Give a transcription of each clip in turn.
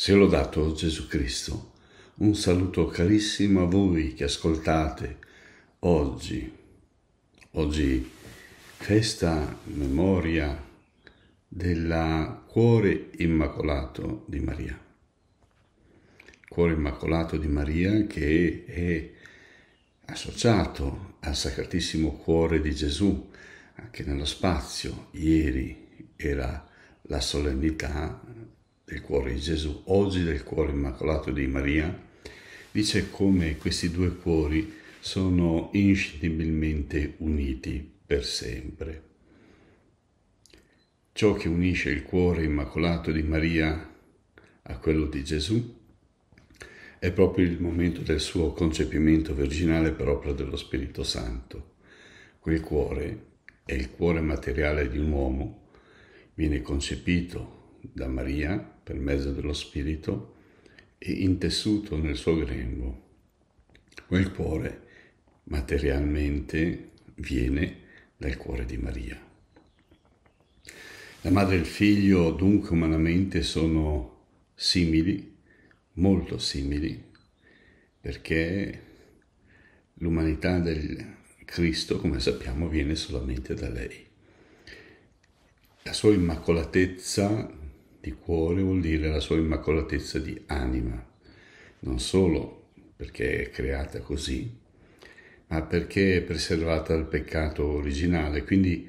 Se l'ho dato Gesù Cristo. Un saluto carissimo a voi che ascoltate oggi. Oggi festa memoria del cuore immacolato di Maria. Cuore immacolato di Maria che è associato al Sacratissimo Cuore di Gesù, anche nello spazio. Ieri era la solennità del cuore di Gesù, oggi del cuore immacolato di Maria, dice come questi due cuori sono inscindibilmente uniti per sempre. Ciò che unisce il cuore immacolato di Maria a quello di Gesù è proprio il momento del suo concepimento virginale per opera dello Spirito Santo. Quel cuore è il cuore materiale di un uomo, viene concepito da Maria per mezzo dello Spirito e intessuto nel suo grembo. Quel cuore materialmente viene dal cuore di Maria. La madre e il figlio dunque umanamente sono simili, molto simili, perché l'umanità del Cristo, come sappiamo, viene solamente da lei. La sua immacolatezza di cuore vuol dire la sua immacolatezza di anima, non solo perché è creata così, ma perché è preservata dal peccato originale, quindi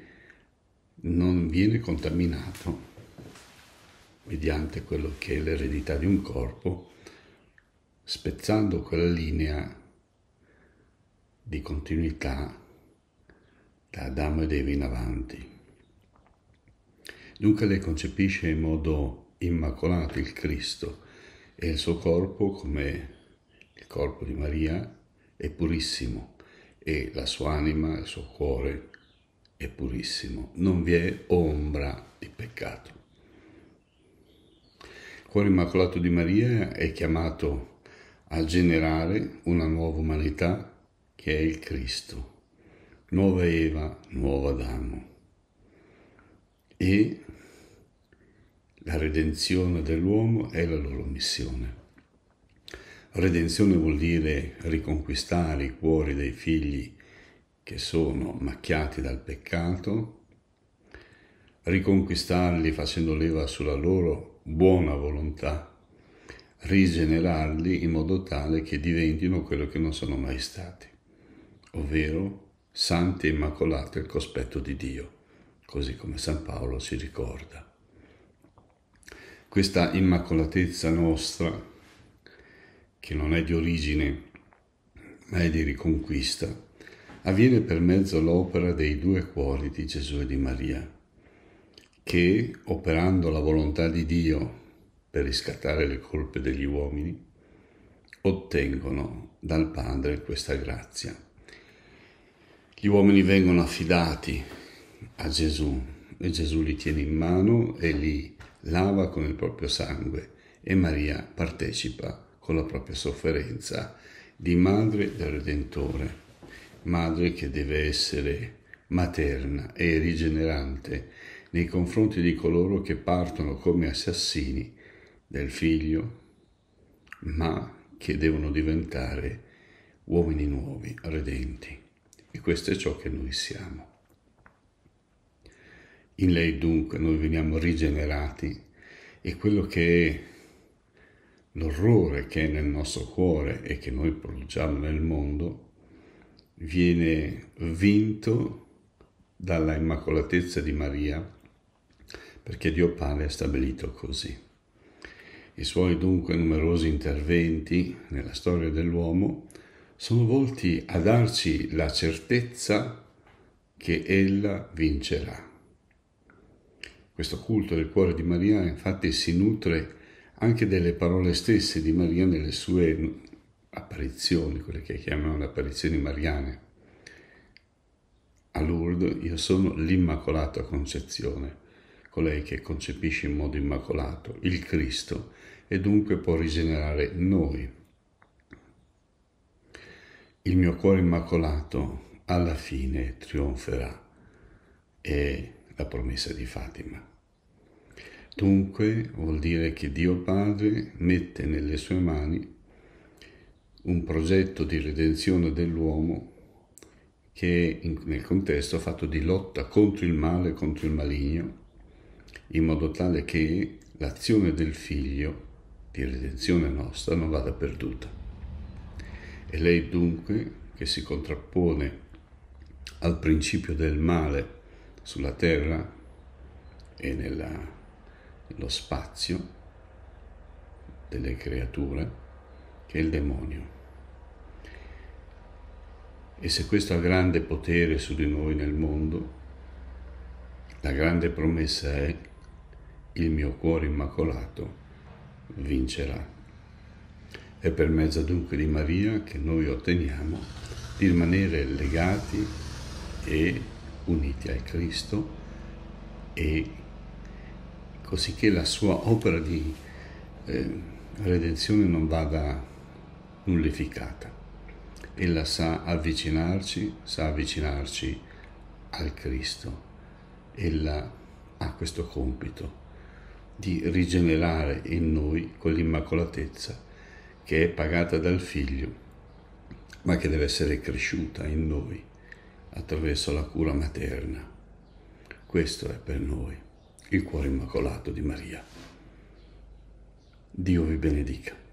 non viene contaminato mediante quello che è l'eredità di un corpo, spezzando quella linea di continuità da Adamo ed Eva in avanti. Dunque lei concepisce in modo immacolato il Cristo e il suo corpo, come il corpo di Maria, è purissimo e la sua anima, il suo cuore è purissimo. Non vi è ombra di peccato. Il cuore immacolato di Maria è chiamato a generare una nuova umanità che è il Cristo, nuova Eva, nuovo Adamo. E la redenzione dell'uomo è la loro missione. Redenzione vuol dire riconquistare i cuori dei figli che sono macchiati dal peccato, riconquistarli facendo leva sulla loro buona volontà, rigenerarli in modo tale che diventino quello che non sono mai stati, ovvero santi e immacolati al cospetto di Dio, così come San Paolo si ricorda questa immacolatezza nostra, che non è di origine ma è di riconquista, avviene per mezzo l'opera dei due cuori di Gesù e di Maria, che, operando la volontà di Dio per riscattare le colpe degli uomini, ottengono dal Padre questa grazia. Gli uomini vengono affidati a Gesù e Gesù li tiene in mano e li lava con il proprio sangue e Maria partecipa con la propria sofferenza di madre del Redentore, madre che deve essere materna e rigenerante nei confronti di coloro che partono come assassini del figlio, ma che devono diventare uomini nuovi, redenti. E questo è ciò che noi siamo. In lei dunque noi veniamo rigenerati e quello che è l'orrore che è nel nostro cuore e che noi produciamo nel mondo viene vinto dalla immacolatezza di Maria perché Dio Padre ha stabilito così. I suoi dunque numerosi interventi nella storia dell'uomo sono volti a darci la certezza che ella vincerà. Questo culto del cuore di Maria infatti si nutre anche delle parole stesse di Maria nelle sue apparizioni, quelle che chiamano le apparizioni mariane. A Lourdes io sono l'Immacolata Concezione, colei che concepisce in modo immacolato il Cristo e dunque può rigenerare noi. Il mio cuore immacolato alla fine trionferà e la promessa di Fatima. Dunque vuol dire che Dio Padre mette nelle sue mani un progetto di redenzione dell'uomo che è nel contesto fatto di lotta contro il male, contro il maligno, in modo tale che l'azione del figlio di redenzione nostra non vada perduta. E lei dunque, che si contrappone al principio del male sulla terra e nella, nello spazio delle creature che è il demonio. E se questo ha grande potere su di noi nel mondo, la grande promessa è il mio cuore immacolato vincerà. È per mezzo dunque di Maria che noi otteniamo di rimanere legati e uniti al Cristo e così che la sua opera di eh, redenzione non vada nullificata. Ella sa avvicinarci, sa avvicinarci al Cristo. Ella ha questo compito di rigenerare in noi quell'immacolatezza che è pagata dal Figlio, ma che deve essere cresciuta in noi attraverso la cura materna. Questo è per noi il cuore immacolato di Maria. Dio vi benedica.